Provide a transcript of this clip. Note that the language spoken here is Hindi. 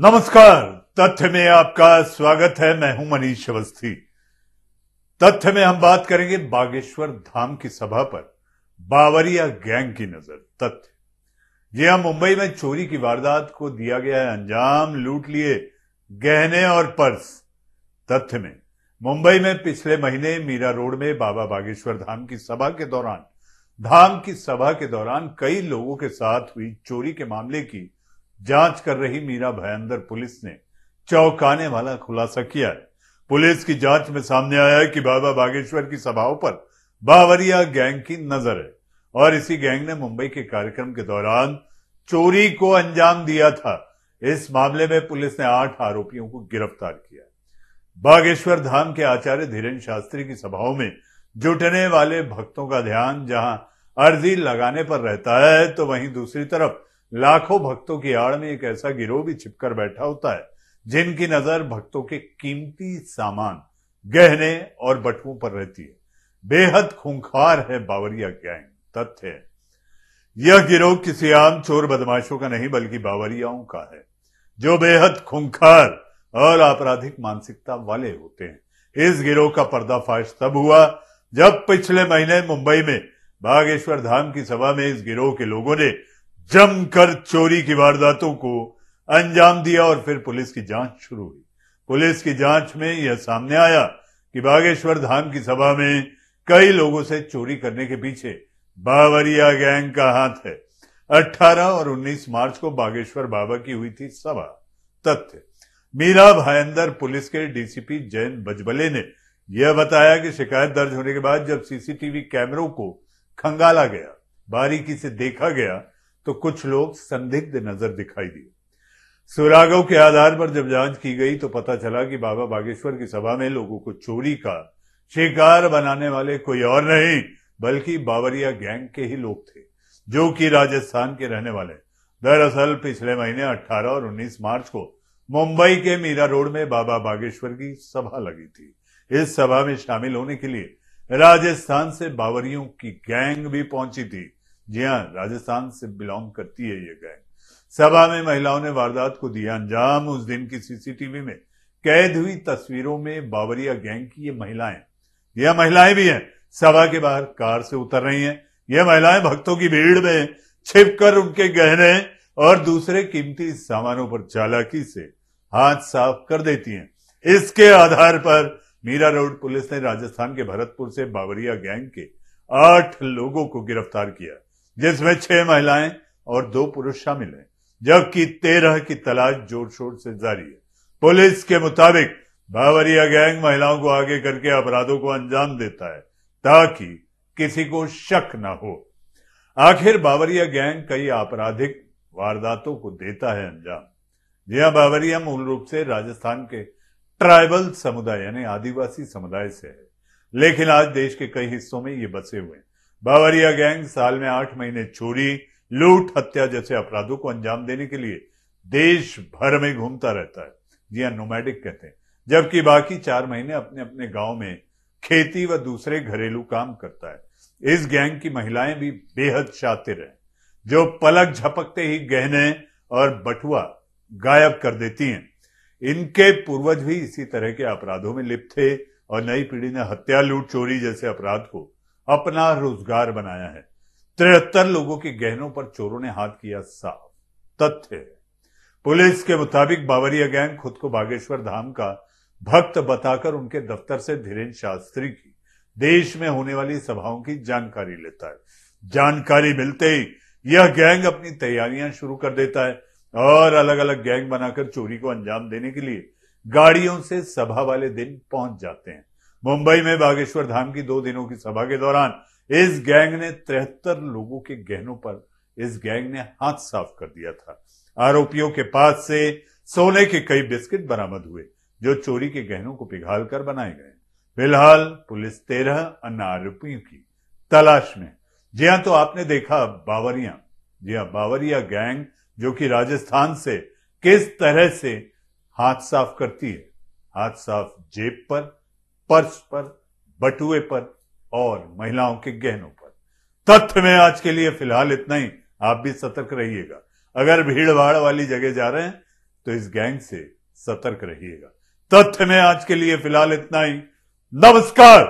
नमस्कार तथ्य में आपका स्वागत है मैं हूं मनीष अवस्थी तथ्य में हम बात करेंगे बागेश्वर धाम की सभा पर बावरिया गैंग की नजर तथ्य यह मुंबई में चोरी की वारदात को दिया गया है अंजाम लूट लिए गहने और पर्स तथ्य में मुंबई में पिछले महीने मीरा रोड में बाबा बागेश्वर धाम की सभा के दौरान धाम की सभा के दौरान कई लोगों के साथ हुई चोरी के मामले की जांच कर रही मीरा भयंदर पुलिस ने चौंकाने वाला खुलासा किया है पुलिस की जांच में सामने आया है कि बाबा बागेश्वर की सभाओं पर बावरिया गैंग की नजर है और इसी गैंग ने मुंबई के कार्यक्रम के दौरान चोरी को अंजाम दिया था इस मामले में पुलिस ने आठ आरोपियों को गिरफ्तार किया बागेश्वर धाम के आचार्य धीरेन्द्र शास्त्री की सभाओं में जुटने वाले भक्तों का ध्यान जहां अर्जी लगाने पर रहता है तो वहीं दूसरी तरफ लाखों भक्तों की आड़ में एक ऐसा गिरोह भी छिपकर बैठा होता है जिनकी नजर भक्तों के कीमती सामान गहने और बटुओं पर रहती है बेहद खूंखार है बावरिया गैंग तथ्य यह गिरोह किसी आम चोर बदमाशों का नहीं बल्कि बावरियाओं का है जो बेहद खूंखार और आपराधिक मानसिकता वाले होते हैं इस गिरोह का पर्दाफाश तब हुआ जब पिछले महीने मुंबई में बागेश्वर धाम की सभा में इस गिरोह के लोगों ने जमकर चोरी की वारदातों को अंजाम दिया और फिर पुलिस की जांच शुरू हुई पुलिस की जांच में यह सामने आया कि बागेश्वर धाम की सभा में कई लोगों से चोरी करने के पीछे बावरिया गैंग का हाथ है 18 और 19 मार्च को बागेश्वर बाबा की हुई थी सभा तथ्य मीरा भायंदर पुलिस के डीसीपी जैन बजबले ने यह बताया कि शिकायत दर्ज होने के बाद जब सीसीटीवी कैमरों को खंगाला गया बारीकी से देखा गया तो कुछ लोग संदिग्ध नजर दिखाई दिए सुरागों के आधार पर जब जांच की गई तो पता चला कि बाबा बागेश्वर की सभा में लोगों को चोरी का शिकार बनाने वाले कोई और नहीं बल्कि बावरिया गैंग के ही लोग थे जो कि राजस्थान के रहने वाले दरअसल पिछले महीने 18 और 19 मार्च को मुंबई के मीरा रोड में बाबा बागेश्वर की सभा लगी थी इस सभा में शामिल होने के लिए राजस्थान से बावरियों की गैंग भी पहुंची थी जी हाँ राजस्थान से बिलोंग करती है ये गैंग सभा में महिलाओं ने वारदात को दिया अंजाम उस दिन की सीसीटीवी में कैद हुई तस्वीरों में बावरिया गैंग की ये महिलाएं यह महिलाएं भी हैं सभा के बाहर कार से उतर रही हैं यह महिलाएं भक्तों की भीड़ में छिपकर उनके गहने और दूसरे कीमती सामानों पर चालाकी से हाथ साफ कर देती हैं इसके आधार पर मीरा रोड पुलिस ने राजस्थान के भरतपुर से बावरिया गैंग के आठ लोगों को गिरफ्तार किया जिसमें छह महिलाएं और दो पुरुष शामिल हैं जबकि तेरह की तलाश जोर शोर से जारी है पुलिस के मुताबिक बावरिया गैंग महिलाओं को आगे करके अपराधों को अंजाम देता है ताकि किसी को शक न हो आखिर बावरिया गैंग कई आपराधिक वारदातों को देता है अंजाम जी हाँ बावरिया मूल रूप से राजस्थान के ट्राइबल समुदाय यानी आदिवासी समुदाय से है लेकिन आज देश के कई हिस्सों में ये बसे हुए हैं बावरिया गैंग साल में आठ महीने चोरी लूट हत्या जैसे अपराधों को अंजाम देने के लिए देश भर में घूमता रहता है हाँ नोमैडिक कहते हैं जबकि बाकी चार महीने अपने अपने गांव में खेती व दूसरे घरेलू काम करता है इस गैंग की महिलाएं भी बेहद शातिर हैं जो पलक झपकते ही गहने और बटुआ गायब कर देती हैं इनके पूर्वज भी इसी तरह के अपराधों में लिप्त थे और नई पीढ़ी ने हत्या लूट चोरी जैसे अपराध को अपना रोजगार बनाया है तिहत्तर लोगों के गहनों पर चोरों ने हाथ किया साफ तथ्य पुलिस के मुताबिक बावरिया गैंग खुद को बागेश्वर धाम का भक्त बताकर उनके दफ्तर से धीरेन्द्र शास्त्री की देश में होने वाली सभाओं की जानकारी लेता है जानकारी मिलते ही यह गैंग अपनी तैयारियां शुरू कर देता है और अलग अलग गैंग बनाकर चोरी को अंजाम देने के लिए गाड़ियों से सभा वाले दिन पहुंच जाते हैं मुंबई में बागेश्वर धाम की दो दिनों की सभा के दौरान इस गैंग ने तिहत्तर लोगों के गहनों पर इस गैंग ने हाथ साफ कर दिया था आरोपियों के पास से सोने के कई बिस्किट बरामद हुए जो चोरी के गहनों को पिघाल कर बनाए गए फिलहाल पुलिस तेरह अन्य आरोपियों की तलाश में जी हाँ तो आपने देखा बावरिया जी हाँ बावरिया गैंग जो कि राजस्थान से किस तरह से हाथ साफ करती है हाथ साफ जेब पर पर्स पर बटुए पर और महिलाओं के गहनों पर तथ्य में आज के लिए फिलहाल इतना ही आप भी सतर्क रहिएगा अगर भीड़ भाड़ वाली जगह जा रहे हैं तो इस गैंग से सतर्क रहिएगा तथ्य में आज के लिए फिलहाल इतना ही नमस्कार